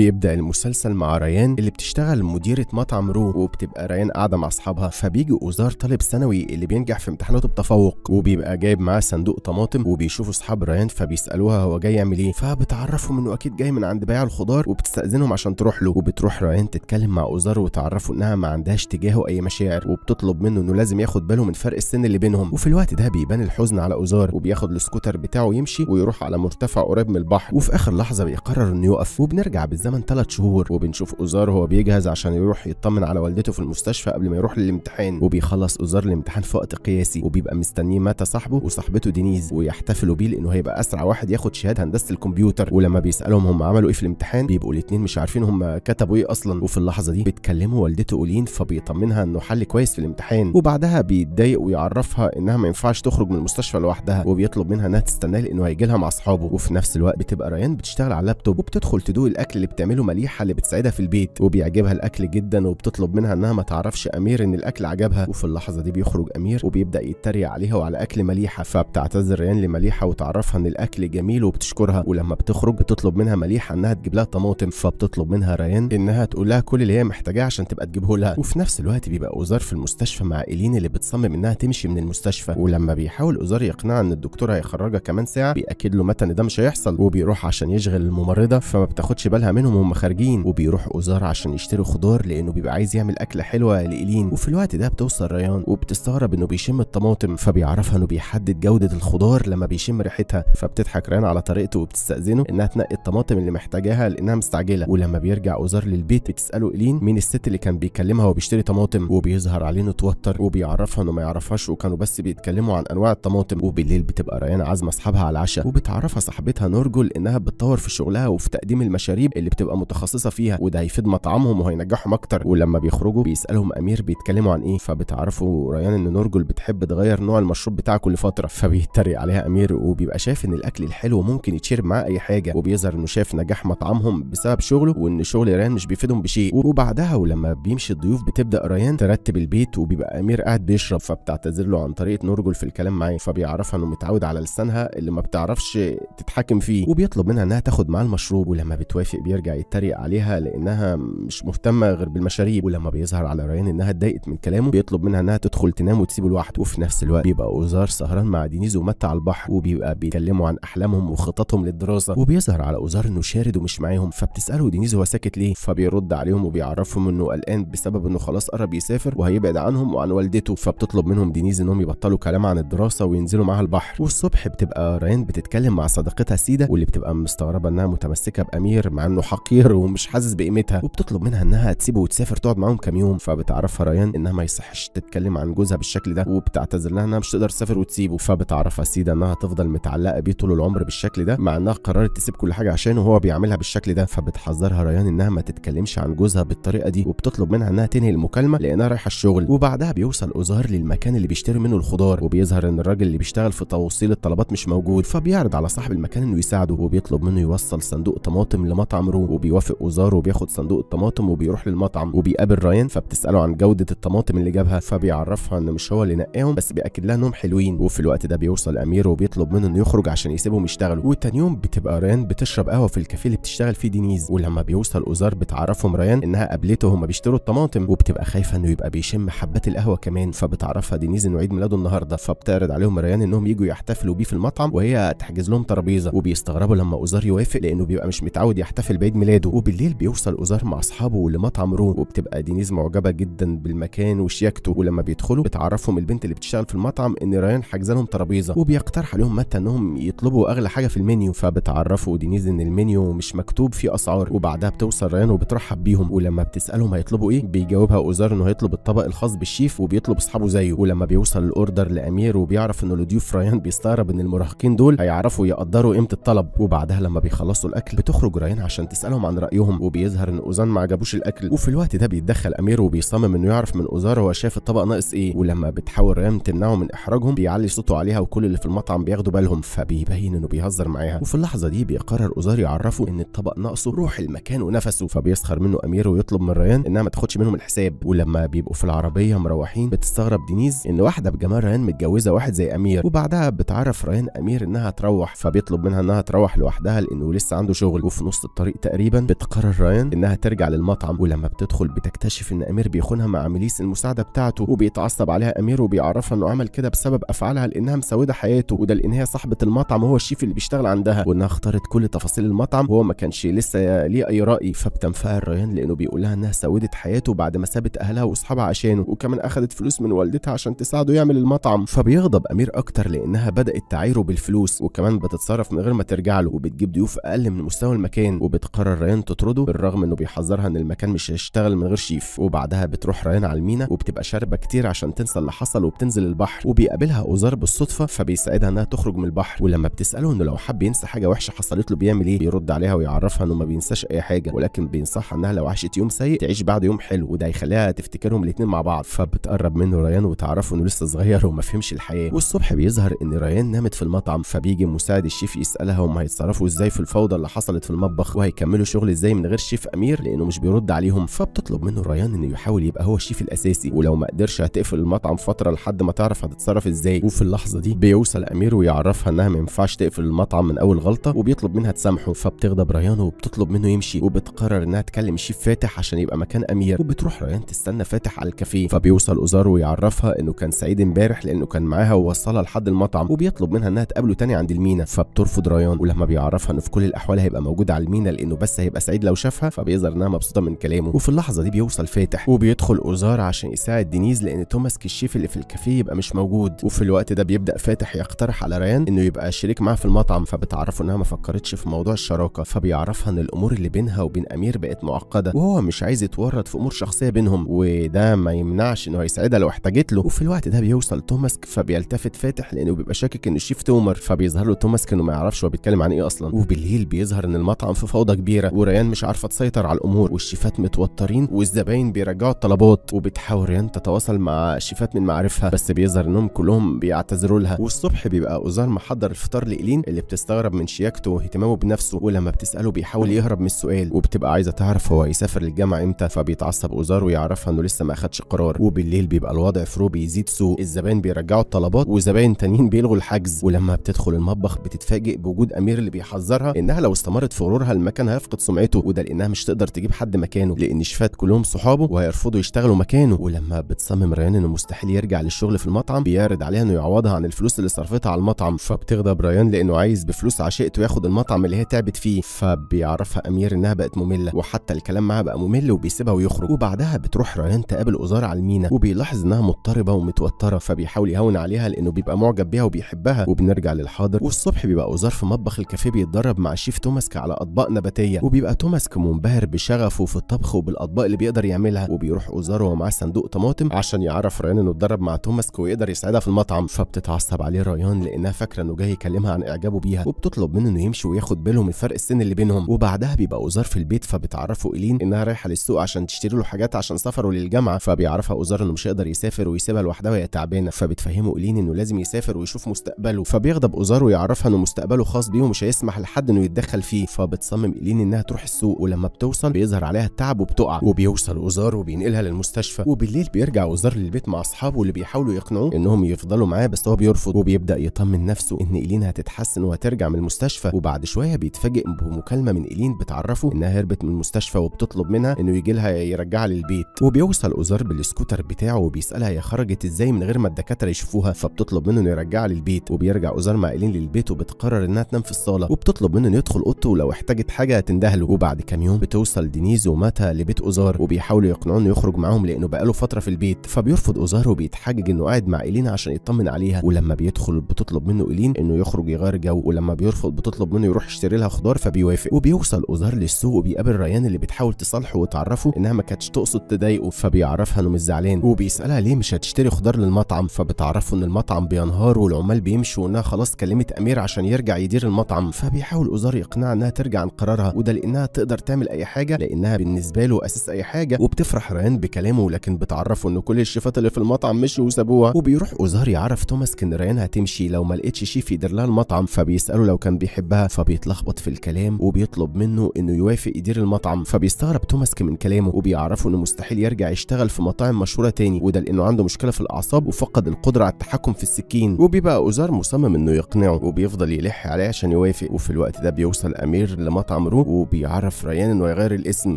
بيبدا المسلسل مع ريان اللي بتشتغل مديره مطعم رو وبتبقى ريان قاعده مع اصحابها فبيجي اوزار طالب ثانوي اللي بينجح في امتحاناته بتفوق وبيبقى جايب معاه صندوق طماطم وبيشوفوا اصحاب ريان فبيسالوها هو جاي يعمل ايه فبتعرفهم انه اكيد جاي من عند بياع الخضار وبتستاذنهم عشان تروح له وبتروح ريان تتكلم مع اوزار وتعرفه انها ما عندهاش تجاهه اي مشاعر وبتطلب منه انه لازم ياخد باله من فرق السن اللي بينهم وفي الوقت ده بيبان الحزن على اوزار وبياخد السكوتر بتاعه يمشي ويروح على مرتفع قريب من البحر وفي اخر لحظه بيقرر انه يقف وبنرجع بالزمن الزمن ثلاث شهور وبنشوف اوزار هو بيجهز عشان يروح يطمن على والدته في المستشفى قبل ما يروح للامتحان وبيخلص اوزار الامتحان في وقت قياسي وبيبقى مستنيه متى صاحبه وصاحبته دينيز ويحتفلوا بيه لانه هيبقى اسرع واحد ياخد شهاده هندسه الكمبيوتر ولما بيسالهم هم عملوا ايه في الامتحان بيبقوا الاثنين مش عارفين هم كتبوا ايه اصلا وفي اللحظه دي بتكلمه والدته اولين فبيطمنها انه حل كويس في الامتحان وبعدها بيتضايق ويعرفها انها ما ينفعش تخرج من المستشفى لوحدها وبيطلب منها انها تستناه لانه هيجي لها مع اصحابه وفي نفس الوقت بتبقى ريان بتشتغل على لابتوب وبتدخل تدوق الاكل اللي بتعمله مليحه اللي بتساعدها في البيت وبيعجبها الاكل جدا وبتطلب منها انها ما تعرفش امير ان الاكل عجبها وفي اللحظه دي بيخرج امير وبيبدا يتريق عليها وعلى اكل مليحه فبتعتذر ريان يعني لمليحه وتعرفها ان الاكل جميل وبتشكرها ولما بتخرج بتطلب منها مليحه انها تجيب لها طماطم فبتطلب منها ريان انها تقول لها كل اللي هي محتاجاه عشان تبقى تجيبه لها وفي نفس الوقت بيبقى اوزار في المستشفى مع ايلين اللي بتصمم انها تمشي من المستشفى ولما بيحاول اوزار يقنعها ان الدكتور هيخرجها كمان ساعه بياكد له متى ان ده مش هيحصل وبيروح عشان يشغل الممرضه فما بتاخدش بالها منهم وهم خارجين وبيروح اوزار عشان يشتري خضار لأنه بيبقى عايز يعمل أكلة حلوة لإيلين وفي الوقت ده بتوصل ريان وبتستغرب إنه بيشم الطماطم فبيعرفها إنه بيحدد جودة الخضار لما بيشم ريحتها فبتضحك ريان على طريقته وبتستأذنه إنها تنقي الطماطم اللي محتاجاها لأنها مستعجلة ولما بيرجع اوزار للبيت بتسأله إيلين مين الست اللي كان بيكلمها وبيشتري طماطم وبيظهر عليه إنه اتوتر وبيعرفها إنه ما يعرفهاش وكانوا بس بيتكلموا عن أنواع الطماطم وبالليل بتبقى ريان عازمة أصحابها على العشاء وبتعرفها صاحبتها نورجل إنها بتطور في شغلها وفي تقديم المشاريب اللي اللي بتبقى متخصصه فيها وده هيفيد مطعمهم وهينجحهم اكتر ولما بيخرجوا بيسالهم امير بيتكلموا عن ايه فبتعرفوا ريان ان نورجل بتحب تغير نوع المشروب بتاعها كل فتره فبيتريق عليها امير وبيبقى شايف ان الاكل الحلو ممكن يتشرب معاه اي حاجه وبيظهر انه شاف نجاح مطعمهم بسبب شغله وان شغل ريان مش بيفيدهم بشيء وبعدها ولما بيمشي الضيوف بتبدا ريان ترتب البيت وبيبقى امير قاعد بيشرب فبتعتذر له عن طريقه نورجل في الكلام معاه فبيعرفها انه متعود على لسانها اللي ما بتعرفش تتحكم فيه وبيطلب منها انها تاخد معاه المشروب ولما بتوافق بيرجع بيرجع يتريق عليها لانها مش مهتمه غير بالمشاريب ولما بيظهر على ريان انها اتضايقت من كلامه بيطلب منها انها تدخل تنام وتسيبه لوحده وفي نفس الوقت بيبقى اوزار سهران مع دينيز ومتى على البحر وبيبقى بيتكلموا عن احلامهم وخططهم للدراسه وبيظهر على اوزار انه شارد ومش معاهم فبتساله دينيز هو ساكت ليه فبيرد عليهم وبيعرفهم انه قلقان بسبب انه خلاص قرب يسافر وهيبعد عنهم وعن والدته فبتطلب منهم دينيز انهم يبطلوا كلام عن الدراسه وينزلوا معاها البحر والصبح بتبقى ريان بتتكلم مع صديقتها سيدا واللي بتبقى مستغربه انها متمسكه بامير مع انه حقير ومش حاسس بقيمتها وبتطلب منها انها تسيبه وتسافر تقعد معاهم كام يوم فبتعرفها ريان انها ما يصحش تتكلم عن جوزها بالشكل ده وبتعتذر لها انها مش تقدر تسافر وتسيبه فبتعرفها سيدا انها تفضل متعلقه بيه طول العمر بالشكل ده مع انها قررت تسيب كل حاجه عشانه وهو بيعملها بالشكل ده فبتحذرها ريان انها ما تتكلمش عن جوزها بالطريقه دي وبتطلب منها انها تنهي المكالمه لانها رايحه الشغل وبعدها بيوصل اوزار للمكان اللي بيشتري منه الخضار وبيظهر ان الراجل اللي بيشتغل في توصيل الطلبات مش موجود فبيعرض على صاحب المكان انه يساعده وبيطلب منه يوصل صندوق طماطم لمطعم وبيوافق وزاره وبياخد صندوق الطماطم وبيروح للمطعم وبيقابل رايان فبتساله عن جوده الطماطم اللي جابها فبيعرفها ان مش هو اللي نقاهم بس بياكد لها انهم حلوين وفي الوقت ده بيوصل امير وبيطلب منه انه يخرج عشان يسيبهم يشتغلوا وتاني يوم بتبقى ريان بتشرب قهوه في الكافيه اللي بتشتغل فيه دينيز ولما بيوصل اوزار بتعرفهم ريان انها قابلته وهما بيشتروا الطماطم وبتبقى خايفه انه يبقى بيشم حبات القهوه كمان فبتعرفها دينيز انه عيد ميلاده النهارده فبتعرض عليهم ريان انهم يجوا يحتفلوا بيه في المطعم وهي تحجز لهم ترابيزه وبيستغربوا لما اوزار يوافق لانه بيبقى مش متعود يحتفل عيد ميلاده وبالليل بيوصل اوزار مع أصحابه لمطعم رون وبتبقى دينيز معجبة جدا بالمكان وشياكته ولما بيدخلوا بتعرفهم البنت اللي بتشتغل في المطعم إن ريان حجز لهم ترابيزة وبيقترح عليهم متى إنهم يطلبوا أغلى حاجة في المنيو فبتعرفوا دينيز إن المنيو مش مكتوب فيه أسعار وبعدها بتوصل ريان وبترحب بيهم ولما بتسألهم هيطلبوا إيه بيجاوبها اوزار إنه هيطلب الطبق الخاص بالشيف وبيطلب أصحابه زيه ولما بيوصل الأوردر لأمير وبيعرف إنه لضيوف ريان بيستغرب إن المراهقين دول هيعرفوا يقدروا قيمة الطلب وبعدها لما بيخلصوا الأكل بتخرج ريان عشان تس بيسالهم عن رايهم وبيظهر ان اوزان ما عجبوش الاكل وفي الوقت ده بيتدخل امير وبيصمم انه يعرف من اوزار هو شايف الطبق ناقص ايه ولما بتحاول ريم تمنعه من احراجهم بيعلي صوته عليها وكل اللي في المطعم بياخدوا بالهم فبيبين انه بيهزر معاها وفي اللحظه دي بيقرر اوزار يعرفه ان الطبق ناقصه روح المكان ونفسه فبيسخر منه امير ويطلب من ريان انها ما تاخدش منهم الحساب ولما بيبقوا في العربيه مروحين بتستغرب دينيز ان واحده بجمال ريان متجوزه واحد زي امير وبعدها بتعرف ريان امير انها تروح فبيطلب منها انها تروح لوحدها لانه لسه عنده شغل وفي نص الطريق تقريبا بتقرر رايان انها ترجع للمطعم ولما بتدخل بتكتشف ان امير بيخونها مع ميليس المساعده بتاعته وبيتعصب عليها امير وبيعرفها انه عمل كده بسبب افعالها لانها مسوده حياته وده لان هي صاحبه المطعم وهو الشيف اللي بيشتغل عندها وانها اختارت كل تفاصيل المطعم وهو ما كانش لسه ليه اي راي فبتنفعل ريان لانه بيقول لها انها سودت حياته بعد ما سابت اهلها واصحابها عشانه وكمان اخذت فلوس من والدتها عشان تساعده يعمل المطعم فبيغضب امير اكتر لانها بدات تعايره بالفلوس وكمان بتتصرف من غير ما ترجع له وبتجيب ضيوف اقل من مستوى المكان وبت قرر ريان تطرده بالرغم انه بيحذرها ان المكان مش هيشتغل من غير شيف وبعدها بتروح ريان على المينا وبتبقى شاربه كتير عشان تنسى اللي حصل وبتنزل البحر وبيقابلها اوزار بالصدفه فبيساعدها انها تخرج من البحر ولما بتساله انه لو حب ينسى حاجه وحشه حصلت له بيعمل ايه بيرد عليها ويعرفها انه ما بينساش اي حاجه ولكن بينصحها انها لو عاشت يوم سيء تعيش بعده يوم حلو وده هيخليها تفتكرهم الاثنين مع بعض فبتقرب منه ريان وتعرفه انه لسه صغير وما فهمش الحياه والصبح بيظهر ان ريان نامت في المطعم فبيجي مساعد الشيف يسالها هم هيتصرفوا ازاي في الفوضى اللي حصلت في المطبخ وهيك يكملوا شغل ازاي من غير شيف امير لانه مش بيرد عليهم فبتطلب منه ريان انه يحاول يبقى هو الشيف الاساسي ولو ما قدرش هتقفل المطعم فتره لحد ما تعرف هتتصرف ازاي وفي اللحظه دي بيوصل امير ويعرفها انها ما ينفعش تقفل المطعم من اول غلطه وبيطلب منها تسامحه فبتغضب ريان وبتطلب منه يمشي وبتقرر انها تكلم شيف فاتح عشان يبقى مكان امير وبتروح ريان تستنى فاتح على الكافيه فبيوصل اوزار ويعرفها انه كان سعيد امبارح لانه كان معاها ووصلها لحد المطعم وبيطلب منها انها تقابله تاني عند المينا فبترفض ريان ولما بيعرفها انه في كل الاحوال هيبقى موجود على المينا انه بس هيبقى سعيد لو شافها فبيظهر انها مبسوطه من كلامه وفي اللحظه دي بيوصل فاتح وبيدخل اوزار عشان يساعد دينيز لان توماس كشيف اللي في الكافيه يبقى مش موجود وفي الوقت ده بيبدا فاتح يقترح على ريان انه يبقى شريك معاه في المطعم فبتعرفه انها ما فكرتش في موضوع الشراكه فبيعرفها ان الامور اللي بينها وبين امير بقت معقده وهو مش عايز يتورط في امور شخصيه بينهم وده ما يمنعش انه هيساعدها لو احتاجت له وفي الوقت ده بيوصل توماس فبيلتفت فاتح لانه بيبقى شاكك ان الشيف تومر فبيظهر له توماس كانه ما يعرفش هو بيتكلم عن ايه اصلا وبالليل بيظهر ان المطعم في فوضى كبيره وريان مش عارفه تسيطر على الامور والشيفات متوترين والزباين بيرجعوا الطلبات وبتحاول ريان تتواصل مع شيفات من معارفها بس بيظهر انهم كلهم بيعتذروا لها والصبح بيبقى اوزار محضر الفطار لإيلين اللي بتستغرب من شياكته واهتمامه بنفسه ولما بتساله بيحاول يهرب من السؤال وبتبقى عايزه تعرف هو هيسافر للجامعه امتى فبيتعصب اوزار ويعرفها انه لسه ما اخدش قرار وبالليل بيبقى الوضع في رو بيزيد سوء الزباين بيرجعوا الطلبات وزباين تانيين بيلغوا الحجز ولما بتدخل المطبخ بتتفاجئ بوجود امير اللي بيحذرها انها لو استمرت في غرورها المكنه هيفقد سمعته وده لانها مش تقدر تجيب حد مكانه لان شفات كلهم صحابه وهيرفضوا يشتغلوا مكانه ولما بتصمم ريان انه مستحيل يرجع للشغل في المطعم بيعرض عليها انه يعوضها عن الفلوس اللي صرفتها على المطعم فبتغضب ريان لانه عايز بفلوس عشيقته ياخد المطعم اللي هي تعبت فيه فبيعرفها امير انها بقت ممله وحتى الكلام معاها بقى ممل وبيسيبها ويخرج وبعدها بتروح ريان تقابل أزار على المينا وبيلاحظ انها مضطربه ومتوتره فبيحاول يهون عليها لانه بيبقى معجب بيها وبيحبها وبنرجع للحاضر والصبح بيبقى أزار في مطبخ الكافيه بيتدرب مع شيف توماس على اطباق نباتيه الذاتيه وبيبقى توماس منبهر بشغفه في الطبخ وبالاطباق اللي بيقدر يعملها وبيروح اوزاره ومعاه صندوق طماطم عشان يعرف ريان انه اتدرب مع توماس ويقدر يساعدها في المطعم فبتتعصب عليه ريان لانها فاكره انه جاي يكلمها عن اعجابه بيها وبتطلب منه انه يمشي وياخد بالهم من فرق السن اللي بينهم وبعدها بيبقى اوزار في البيت فبتعرفه ايلين انها رايحه للسوق عشان تشتري له حاجات عشان سفره للجامعه فبيعرفها اوزار انه مش هيقدر يسافر ويسيبها لوحدها وهي تعبانه فبتفهمه ايلين انه لازم يسافر ويشوف مستقبله فبيغضب اوزار ويعرفها انه مستقبله خاص بيه ومش هيسمح لحد انه يتدخل فيه فبتصمم مستعجلين انها تروح السوق ولما بتوصل بيظهر عليها التعب وبتقع وبيوصل اوزار وبينقلها للمستشفى وبالليل بيرجع اوزار للبيت مع أصحابه اللي بيحاولوا يقنعوه إنهم يفضلوا معاه بس هو بيرفض وبيبدأ يطمن نفسه إن إيلين هتتحسن وهترجع من المستشفى وبعد شوية بيتفاجئ بمكالمة من إيلين بتعرفه إنها هربت من المستشفى وبتطلب منها إنه يجي لها يرجعها للبيت وبيوصل اوزار بالسكوتر بتاعه وبيسألها هي خرجت إزاي من غير ما الدكاترة يشوفوها فبتطلب منه إنه يرجعها للبيت وبيرجع اوزار مع إيلين للبيت وبتقرر إنها تنام في الصالة وبتطلب منه يدخل أوضته ولو احتاجت حاجة تندهله وبعد كام يوم بتوصل دينيز وماتا لبيت اوزار وبيحاولوا يقنعوه يخرج معاهم لانه بقاله فتره في البيت فبيرفض اوزار وبيتحجج انه قاعد مع الينا عشان يطمن عليها ولما بيدخل بتطلب منه الين انه يخرج يغير جو ولما بيرفض بتطلب منه يروح يشتري لها خضار فبيوافق وبيوصل اوزار للسوق وبيقابل ريان اللي بتحاول تصالحه وتعرفه انها ما كانتش تقصد تضايقه فبيعرفها انه مش زعلان وبيسالها ليه مش هتشتري خضار للمطعم فبتعرفه ان المطعم بينهار والعمال بيمشوا وانها خلاص كلمت امير عشان يرجع يدير المطعم فبيحاول اوزار يقنعها انها ترجع عن قرار افكارها وده لانها تقدر تعمل اي حاجه لانها بالنسبه له اساس اي حاجه وبتفرح ريان بكلامه لكن بتعرفه ان كل الشيفات اللي في المطعم مشوا وسابوها وبيروح اوزار يعرف توماس كان ريان هتمشي لو ما لقتش شيف يدير لها المطعم فبيساله لو كان بيحبها فبيتلخبط في الكلام وبيطلب منه انه يوافق يدير المطعم فبيستغرب توماس من كلامه وبيعرفه انه مستحيل يرجع يشتغل في مطاعم مشهوره تاني وده لانه عنده مشكله في الاعصاب وفقد القدره على التحكم في السكين وبيبقى اوزار مصمم انه يقنعه وبيفضل يلح عليه عشان يوافق وفي الوقت ده بيوصل امير لمطعم عمره وبيعرف ريان انه يغير الاسم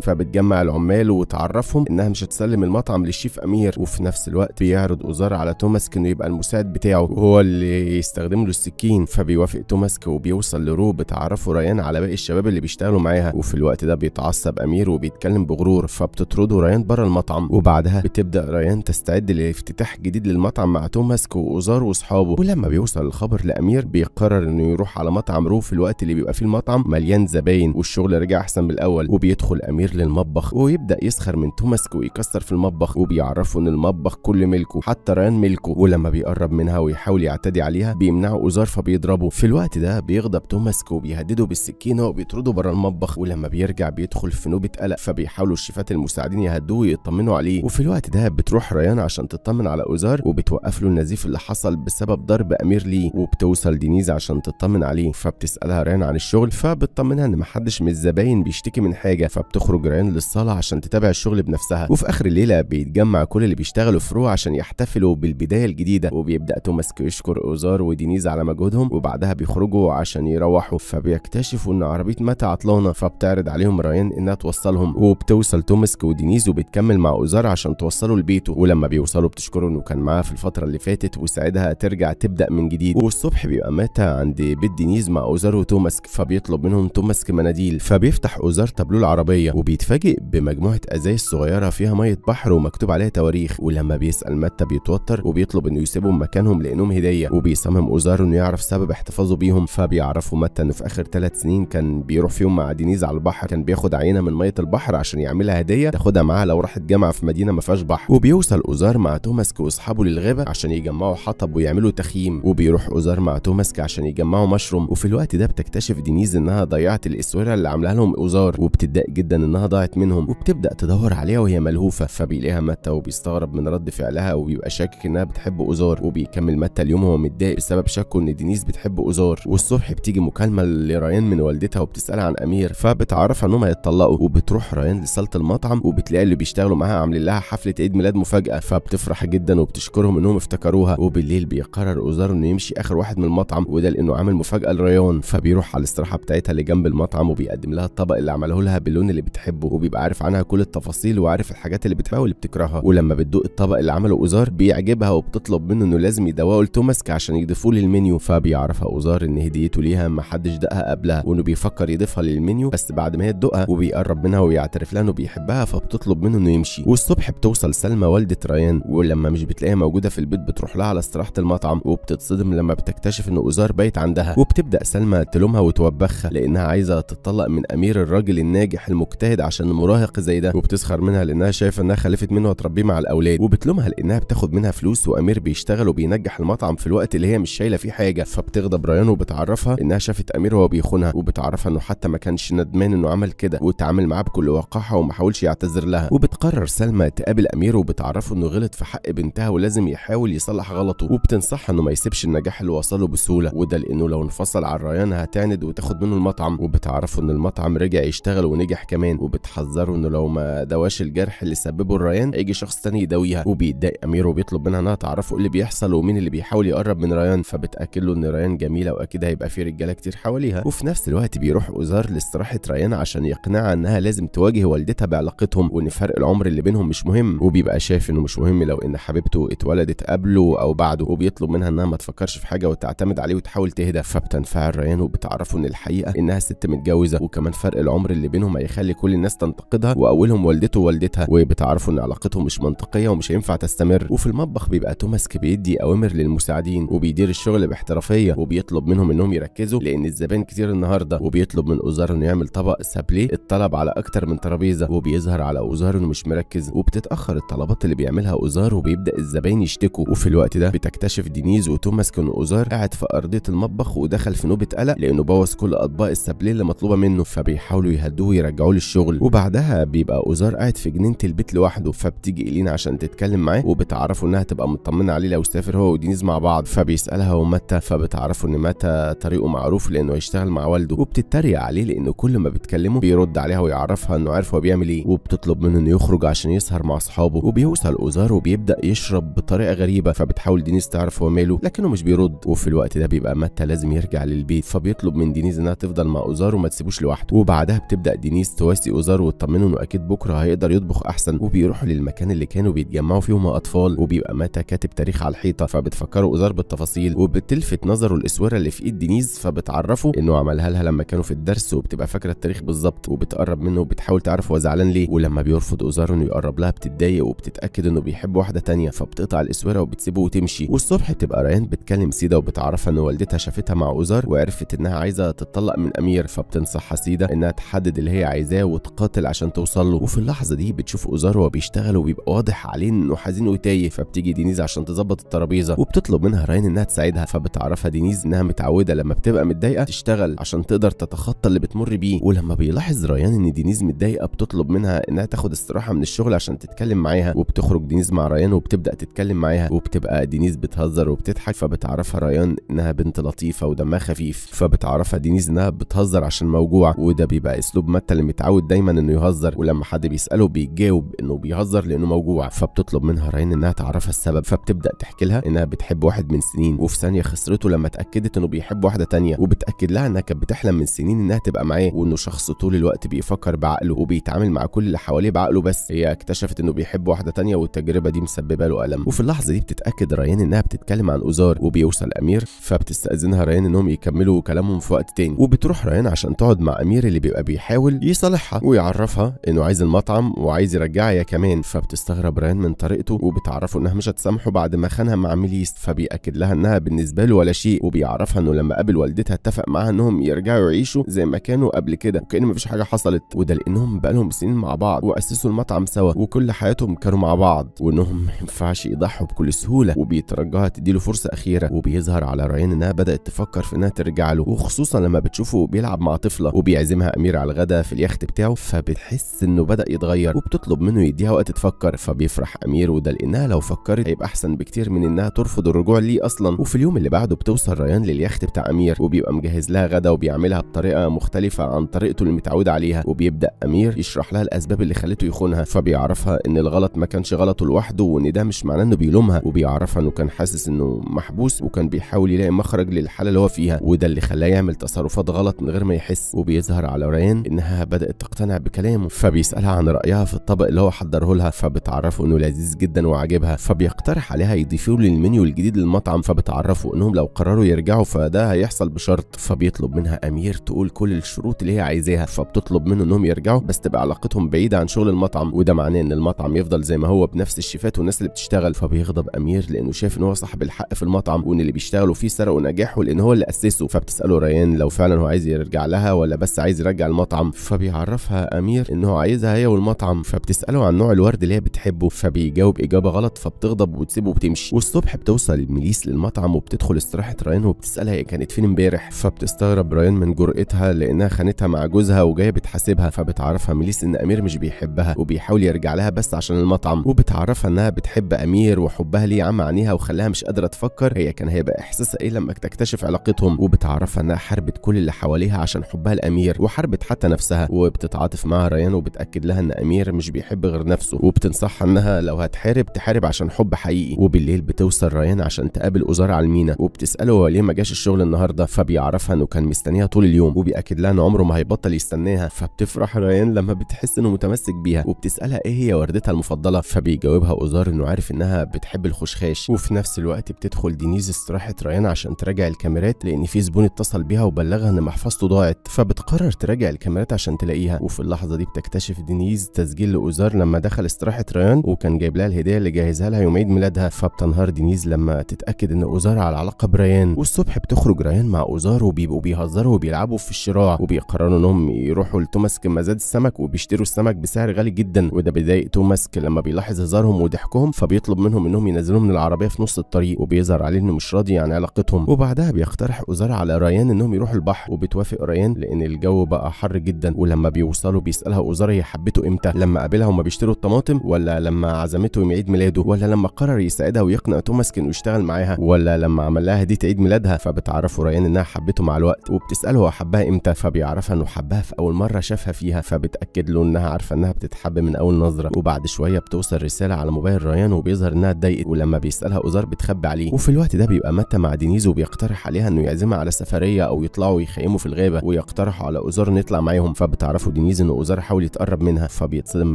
فبتجمع العمال وتعرفهم انها مش هتسلم المطعم للشيف امير وفي نفس الوقت بيعرض اوزار على توماسك انه يبقى المساعد بتاعه وهو اللي يستخدم له السكين فبيوافق توماسك وبيوصل لرو بتعرفه ريان على باقي الشباب اللي بيشتغلوا معاها وفي الوقت ده بيتعصب امير وبيتكلم بغرور فبتطرده ريان بره المطعم وبعدها بتبدا ريان تستعد لافتتاح جديد للمطعم مع توماسك واوزار واصحابه ولما بيوصل الخبر لامير بيقرر انه يروح على مطعم رو في الوقت اللي بيبقى فيه المطعم مليان زباين والشغل رجع احسن من الاول وبيدخل امير للمطبخ ويبدا يسخر من توماسك ويكسر في المطبخ وبيعرفه ان المطبخ كل ملكه حتى ريان ملكه ولما بيقرب منها ويحاول يعتدي عليها بيمنعه ازار فبيضربه في الوقت ده بيغضب توماسك وبيهدده بالسكينه وبيطرده بره المطبخ ولما بيرجع بيدخل في نوبه قلق فبيحاولوا الشيفات المساعدين يهدوه ويطمنوا عليه وفي الوقت ده بتروح ريان عشان تطمن على ازار وبتوقف له النزيف اللي حصل بسبب ضرب امير ليه وبتوصل دينيز عشان تطمن عليه فبتسالها ريان عن الشغل فبتطمنها ان محدش حدش من الزباين بيشتكي من حاجه فبتخرج ريان للصاله عشان تتابع الشغل بنفسها وفي اخر الليله بيتجمع كل اللي بيشتغلوا في رو عشان يحتفلوا بالبدايه الجديده وبيبدا توماس يشكر اوزار ودينيز على مجهودهم وبعدها بيخرجوا عشان يروحوا فبيكتشفوا ان عربيه متى عطلانه فبتعرض عليهم ريان انها توصلهم وبتوصل توماسك ودينيز وبتكمل مع اوزار عشان توصله لبيته ولما بيوصلوا بتشكره انه كان معاها في الفتره اللي فاتت وساعدها ترجع تبدا من جديد والصبح بيبقى ماتا عند بيت دينيز مع اوزار وتوماسك فبيطلب منهم توماسك مناديل البديل فبيفتح أزار تابلوه العربية وبيتفاجئ بمجموعة أزايز صغيرة فيها مية بحر ومكتوب عليها تواريخ ولما بيسأل متى بيتوتر وبيطلب إنه يسيبهم مكانهم لأنهم هدية وبيصمم أزار إنه يعرف سبب احتفاظه بيهم فبيعرفوا متى إنه في آخر ثلاث سنين كان بيروح فيهم مع دينيز على البحر كان بياخد عينة من مية البحر عشان يعملها هدية تاخدها معاها لو راحت جامعة في مدينة ما فيهاش بحر وبيوصل أزار مع توماسك وأصحابه للغابة عشان يجمعوا حطب ويعملوا تخييم وبيروح أزار مع توماسك عشان يجمعوا مشروم وفي الوقت ده بتكتشف دينيز إنها ضيعت الإسورة الشارع اللي عاملاها لهم اوزار وبتتضايق جدا إنها ضاعت منهم وبتبدأ تدور عليها وهي ملهوفة فبيلاقيها متى وبيستغرب من رد فعلها وبيبقى شاكك إنها بتحب اوزار وبيكمل متى اليوم وهو متضايق بسبب شكه إن دينيس بتحب اوزار والصبح بتيجي مكالمة لريان من والدتها وبتسألها عن أمير فبتعرفها إنهم هيتطلقوا وبتروح ريان لصالة المطعم وبتلاقي اللي بيشتغلوا معاها عاملين لها حفلة عيد ميلاد مفاجأة فبتفرح جدا وبتشكرهم إنهم افتكروها وبالليل بيقرر اوزار إنه يمشي آخر واحد من المطعم وده لأنه عامل مفاجأة لريان فبيروح على الاستراحة بتاعتها اللي جنب المطعم وبي بيقدم لها الطبق اللي عمله لها باللون اللي بتحبه وبيبقى عارف عنها كل التفاصيل وعارف الحاجات اللي بتحبها واللي بتكرهها ولما بتدوق الطبق اللي عمله اوزار بيعجبها وبتطلب منه انه لازم يدوقه لتوماسك عشان يضيفوه للمنيو فبيعرفها اوزار ان هديته ليها ما حدش دقها قبلها وانه بيفكر يضيفها للمنيو بس بعد ما هي تدوقها وبيقرب منها ويعترف لها انه بيحبها فبتطلب منه انه يمشي والصبح بتوصل سلمى والده ريان ولما مش بتلاقيها موجوده في البيت بتروح لها على استراحه المطعم وبتتصدم لما بتكتشف ان اوزار بايت عندها وبتبدا سلمى تلومها وتوبخها لانها عايزه تطلع بتقلق من امير الراجل الناجح المجتهد عشان المراهق زي ده وبتسخر منها لانها شايفه انها خلفت منه وتربيه مع الاولاد وبتلومها لانها بتاخد منها فلوس وامير بيشتغل وبينجح المطعم في الوقت اللي هي مش شايله فيه حاجه فبتغضب ريان وبتعرفها انها شافت امير وهو بيخونها وبتعرفها انه حتى ما كانش ندمان انه عمل كده وتعامل معاه بكل وقاحه وما حاولش يعتذر لها وبتقرر سلمى تقابل امير وبتعرفه انه غلط في حق بنتها ولازم يحاول يصلح غلطه وبتنصحها انه ما يسيبش النجاح اللي وصله بسهوله وده لانه لو انفصل عن ريان هتعند وتاخد منه المطعم وبتعرفه إن المطعم رجع يشتغل ونجح كمان وبتحذره إنه لو ما دواش الجرح اللي سببه الريان هيجي شخص تاني يداويها وبيتضايق أمير وبيطلب منها إنها تعرفه إيه اللي بيحصل ومين اللي بيحاول يقرب من ريان فبتأكد له إن ريان جميلة وأكيد هيبقى في رجالة كتير حواليها وفي نفس الوقت بيروح أوزار لاستراحة ريان عشان يقنعها إنها لازم تواجه والدتها بعلاقتهم وإن فرق العمر اللي بينهم مش مهم وبيبقى شايف إنه مش مهم لو إن حبيبته اتولدت قبله أو بعده وبيطلب منها إنها ما تفكرش في حاجة وتعتمد عليه وتحاول تهدى فبتنفعل ريان وبتعرفه إن الحقيقة إنها ست متجوزة متجوزه وكمان فرق العمر اللي بينهم هيخلي كل الناس تنتقدها واولهم والدته ووالدتها وبتعرفوا ان علاقتهم مش منطقيه ومش هينفع تستمر وفي المطبخ بيبقى توماس بيدي اوامر للمساعدين وبيدير الشغل باحترافيه وبيطلب منهم انهم يركزوا لان الزبائن كتير النهارده وبيطلب من اوزار انه يعمل طبق سابلي الطلب على اكتر من ترابيزه وبيظهر على اوزار انه مش مركز وبتتاخر الطلبات اللي بيعملها اوزار وبيبدا الزباين يشتكوا وفي الوقت ده بتكتشف دينيز وتوماس كان اوزار قاعد في ارضيه المطبخ ودخل في نوبه قلق لانه بوظ كل اطباق السابلي اللي مطلوبه منه فبيحاولوا يهدوه ويرجعوه للشغل وبعدها بيبقى اوزار قاعد في جنينه البيت لوحده فبتيجي الينا عشان تتكلم معاه وبتعرفه انها تبقى مطمنه عليه لو سافر هو ودينيز مع بعض فبيسالها هو متى فبتعرفه ان متى طريقه معروف لانه هيشتغل مع والده وبتتريق عليه لانه كل ما بتكلمه بيرد عليها ويعرفها انه عارف هو بيعمل ايه وبتطلب منه انه يخرج عشان يسهر مع اصحابه وبيوصل اوزار وبيبدا يشرب بطريقه غريبه فبتحاول دينيز تعرف هو ماله لكنه مش بيرد وفي الوقت ده بيبقى متى لازم يرجع للبيت فبيطلب من دينيز انها تفضل مع اوزار وما يسيبوش لوحده وبعدها بتبدا دينيس تواسي اوزار وتطمنه انه اكيد بكره هيقدر يطبخ احسن وبيروحوا للمكان اللي كانوا بيتجمعوا فيه هما اطفال وبيبقى ماتا كاتب تاريخ على الحيطه فبتفكره اوزار بالتفاصيل وبتلفت نظره الاسوره اللي في ايد دينيس فبتعرفه انه عملها لها لما كانوا في الدرس وبتبقى فاكره التاريخ بالظبط وبتقرب منه وبتحاول تعرف هو زعلان ليه ولما بيرفض اوزار انه يقرب لها بتتضايق وبتتاكد انه بيحب واحده ثانيه فبتقطع الاسوره وبتسيبه وتمشي والصبح بتبقى ريان بتكلم سيدا وبتعرفها ان والدتها شافتها مع اوزار وعرفت انها عايزه تتطلق من امير فبتنصح فرصة حسيدة إنها تحدد اللي هي عايزاه وتقاتل عشان توصل له وفي اللحظة دي بتشوف أوزار وهو بيشتغل وبيبقى واضح عليه إنه حزين وتايه فبتيجي دينيز عشان تظبط الترابيزة وبتطلب منها راين إنها تساعدها فبتعرفها دينيز إنها متعودة لما بتبقى متضايقة تشتغل عشان تقدر تتخطى اللي بتمر بيه ولما بيلاحظ ريان إن دينيز متضايقة بتطلب منها إنها تاخد استراحة من الشغل عشان تتكلم معاها وبتخرج دينيز مع ريان وبتبدأ تتكلم معاها وبتبقى دينيز بتهزر وبتضحك فبتعرفها ريان إنها بنت لطيفة ودمها خفيف فبتعرفها دينيز إنها بتهزر عشان او وده بيبقى اسلوب متى اللي متعود دايما انه يهزر ولما حد بيساله بيجاوب انه بيهزر لانه موجوع فبتطلب منها رين انها تعرفها السبب فبتبدا تحكي لها انها بتحب واحد من سنين وفي ثانيه خسرته لما اتاكدت انه بيحب واحده ثانيه وبتاكد لها انها كانت بتحلم من سنين انها تبقى معاه وانه شخص طول الوقت بيفكر بعقله وبيتعامل مع كل اللي حواليه بعقله بس هي اكتشفت انه بيحب واحده ثانيه والتجربه دي مسببه له الم وفي اللحظه دي بتتاكد ريان انها بتتكلم عن اوزار وبيوصل امير فبتستاذنها ريان انهم يكملوا كلامهم في وقت تاني وبتروح ريان عشان تقعد يقعد مع أمير اللي بيبقى بيحاول يصالحها ويعرفها إنه عايز المطعم وعايز يرجعها يا كمان فبتستغرب ران من طريقته وبتعرفه إنها مش هتسامحه بعد ما خانها مع ميليست فبيأكد لها إنها بالنسبة له ولا شيء وبيعرفها إنه لما قابل والدتها اتفق معاها إنهم يرجعوا يعيشوا زي ما كانوا قبل كده وكأن مفيش حاجة حصلت وده لأنهم بقالهم سنين مع بعض وأسسوا المطعم سوا وكل حياتهم كانوا مع بعض وإنهم ما ينفعش يضحوا بكل سهولة وبيترجاها تديله فرصة أخيرة وبيظهر على ريان إنها بدأت تفكر في إنها ترجع له وخصوصا لما بتشوفه بيلعب مع طفلة عاطله وبيعزمها امير على الغدا في اليخت بتاعه فبتحس انه بدا يتغير وبتطلب منه يديها وقت تفكر فبيفرح امير وده لانها لو فكرت هيبقى احسن بكتير من انها ترفض الرجوع ليه اصلا وفي اليوم اللي بعده بتوصل ريان لليخت بتاع امير وبيبقى مجهز لها غدا وبيعملها بطريقه مختلفه عن طريقته اللي متعوده عليها وبيبدا امير يشرح لها الاسباب اللي خلته يخونها فبيعرفها ان الغلط ما كانش غلطه لوحده وان ده مش معناه انه بيلومها وبيعرفها انه كان حاسس انه محبوس وكان بيحاول يلاقي مخرج للحاله اللي هو فيها وده اللي خلاه يعمل تصرفات غلط من غير ما يحس وبيظهر على ريان انها بدات تقتنع بكلامه فبيسالها عن رايها في الطبق اللي هو حضره لها فبتعرفه انه لذيذ جدا وعاجبها فبيقترح عليها يضيفوه للمنيو الجديد للمطعم فبتعرفه انهم لو قرروا يرجعوا فده هيحصل بشرط فبيطلب منها امير تقول كل الشروط اللي هي عايزاها فبتطلب منه انهم يرجعوا بس تبقى علاقتهم بعيده عن شغل المطعم وده معناه ان المطعم يفضل زي ما هو بنفس الشيفات والناس اللي بتشتغل فبيغضب امير لانه شايف ان هو صاحب الحق في المطعم وان اللي بيشتغلوا فيه سرقوا نجاحه لان هو اللي اسسه فبتساله ريان لو فعلا هو عايز يرجع لها ولا بس عايز يرجع المطعم فبيعرفها امير ان هو عايزها هي والمطعم فبتساله عن نوع الورد اللي هي بتحبه فبيجاوب اجابه غلط فبتغضب وتسيبه وبتمشي والصبح بتوصل الميليس للمطعم وبتدخل استراحه ريان وبتسالها هي كانت فين امبارح فبتستغرب ريان من جرأتها لانها خانتها مع جوزها وجايه بتحاسبها فبتعرفها ميليس ان امير مش بيحبها وبيحاول يرجع لها بس عشان المطعم وبتعرفها انها بتحب امير وحبها ليه عمى عينيها وخلاها مش قادره تفكر هي كان هيبقى احساسها ايه لما تكتشف علاقتهم وبتعرفها انها حاربت كل اللي حواليها عشان حب حبها الامير وحاربت حتى نفسها وبتتعاطف مع ريان وبتاكد لها ان امير مش بيحب غير نفسه وبتنصحها انها لو هتحارب تحارب عشان حب حقيقي وبالليل بتوصل ريان عشان تقابل اوزار على المينا وبتساله هو ليه ما جاش الشغل النهارده فبيعرفها انه كان مستنيها طول اليوم وبياكد لها ان عمره ما هيبطل يستناها فبتفرح ريان لما بتحس انه متمسك بيها وبتسالها ايه هي وردتها المفضله فبيجاوبها اوزار انه عارف انها بتحب الخشخاش وفي نفس الوقت بتدخل دينيز استراحه ريان عشان تراجع الكاميرات لان في زبون اتصل بيها وبلغها ان محفظته ضاعت فبتقرر تراجع الكاميرات عشان تلاقيها وفي اللحظه دي بتكتشف دينيز تسجيل لاوزار لما دخل استراحه ريان وكان جايب لها الهديه اللي جهزها لها يوم عيد ميلادها فبتنهار دينيز لما تتاكد ان اوزار على علاقه بريان والصبح بتخرج ريان مع اوزار وبيبقوا بيهزروا وبيلعبوا في الشراع وبيقرروا انهم يروحوا لتوماس مزاد السمك وبيشتروا السمك بسعر غالي جدا وده بيضايق توماس لما بيلاحظ هزارهم وضحكهم فبيطلب منهم انهم ينزلوه من العربيه في نص الطريق وبيظهر عليه انه مش راضي عن علاقتهم وبعدها بيقترح اوزار على ريان انهم يروحوا البحر وبتوافق ريان لان الجو بقى حر جدا ولما بيوصلوا بيسالها اوزار هي حبته امتى لما قابلها وما بيشتروا الطماطم ولا لما عزمته يوم عيد ميلاده ولا لما قرر يساعدها ويقنع توماس كان يشتغل معاها ولا لما عمل لها هديه عيد ميلادها فبتعرفوا ريان انها حبته مع الوقت وبتساله هو حبها امتى فبيعرفها انه حبها في اول مره شافها فيها فبتاكد له انها عارفه انها بتتحب من اول نظره وبعد شويه بتوصل رساله على موبايل ريان وبيظهر انها اتضايقت ولما بيسالها اوزار بتخبي عليه وفي الوقت ده بيبقى متى مع دينيز وبيقترح عليها انه يعزمها على سفريه او يطلعوا يخيموا في الغابه ويقترح اقترحوا على اوزار نطلع معاهم فبتعرفوا دينيز ان اوزار حاول يتقرب منها فبيتصدم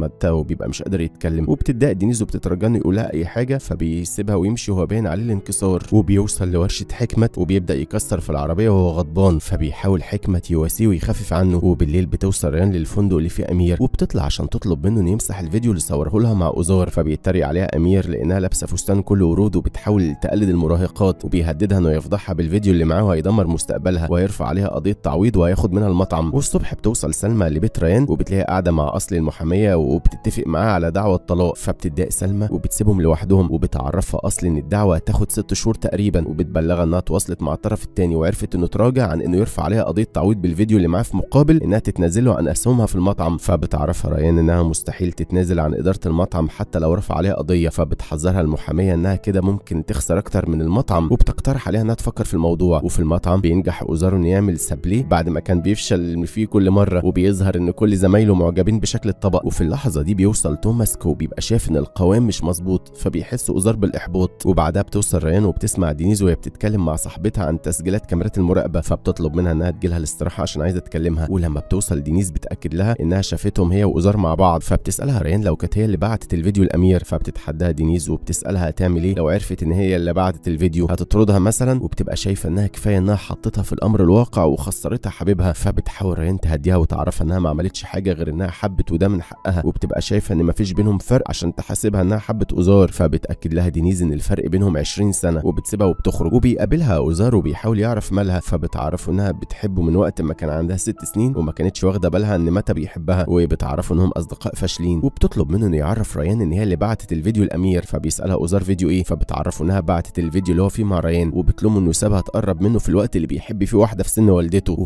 متا وبيبقى مش قادر يتكلم وبتتضايق دينيز وبتترجنه يقول لها اي حاجه فبيسيبها ويمشي وهو باين عليه الانكسار وبيوصل لورشه حكمت وبيبدا يكسر في العربيه وهو غضبان فبيحاول حكمت يواسيه ويخفف عنه وبالليل بتوصل ريان للفندق اللي فيه امير وبتطلع عشان تطلب منه انه يمسح الفيديو اللي صوره لها مع اوزار فبيتريق عليها امير لانها لابسه فستان كله ورود وبتحاول تقلد المراهقات وبيهددها انه يفضحها بالفيديو اللي معاه وهيدمر مستقبلها ويرفع عليها قضيه تعويض وهياخد بتاخد منها المطعم والصبح بتوصل سلمى لبيت ريان وبتلاقيها قاعده مع اصلي المحاميه وبتتفق معاه على دعوه الطلاق فبتضايق سلمى وبتسيبهم لوحدهم وبتعرفها اصلي ان الدعوه هتاخد ست شهور تقريبا وبتبلغها انها تواصلت مع الطرف الثاني وعرفت انه تراجع عن انه يرفع عليها قضيه تعويض بالفيديو اللي معاه في مقابل انها تتنازله عن اسهمها في المطعم فبتعرفها ريان انها مستحيل تتنازل عن اداره المطعم حتى لو رفع عليها قضيه فبتحذرها المحاميه انها كده ممكن تخسر اكتر من المطعم وبتقترح عليها انها تفكر في الموضوع وفي المطعم بينجح اوزارو ان يعمل سابلي بعد ما كان بيفشل فيه كل مرة وبيظهر إن كل زمايله معجبين بشكل الطبق وفي اللحظة دي بيوصل توماس كو بيبقى شايف إن القوام مش مظبوط فبيحس اوزار بالإحباط وبعدها بتوصل ريان وبتسمع دينيز وهي بتتكلم مع صاحبتها عن تسجيلات كاميرات المراقبة فبتطلب منها إنها تجيلها الاستراحة عشان عايزة تكلمها ولما بتوصل دينيز بتأكد لها إنها شافتهم هي واوزار مع بعض فبتسألها ريان لو كانت هي اللي بعتت الفيديو الأمير فبتتحداها دينيز وبتسألها هتعمل إيه لو عرفت إن هي اللي بعتت الفيديو هتطردها مثلا وبتبقى شايفة إنها كفاية إنها حطتها في الأمر الواقع وخسرتها حبيبها فبتحاول ريان تهديها وتعرفها انها ما عملتش حاجه غير انها حبت وده من حقها وبتبقى شايفه ان مفيش بينهم فرق عشان تحاسبها انها حبت اوزار فبتاكد لها دينيز ان الفرق بينهم 20 سنه وبتسيبها وبتخرج وبيقابلها اوزار وبيحاول يعرف مالها فبتعرفه انها بتحبه من وقت ما كان عندها ست سنين وما كانتش واخده بالها ان متى بيحبها وبتعرفه انهم اصدقاء فاشلين وبتطلب منه انه يعرف ريان ان هي اللي بعتت الفيديو الامير فبيسالها اوزار فيديو ايه فبتعرفه انها بعتت الفيديو اللي هو فيه مع ريان وبتلومه انه سابها تقرب منه في الوقت اللي بيحب فيه واحده في سن والدته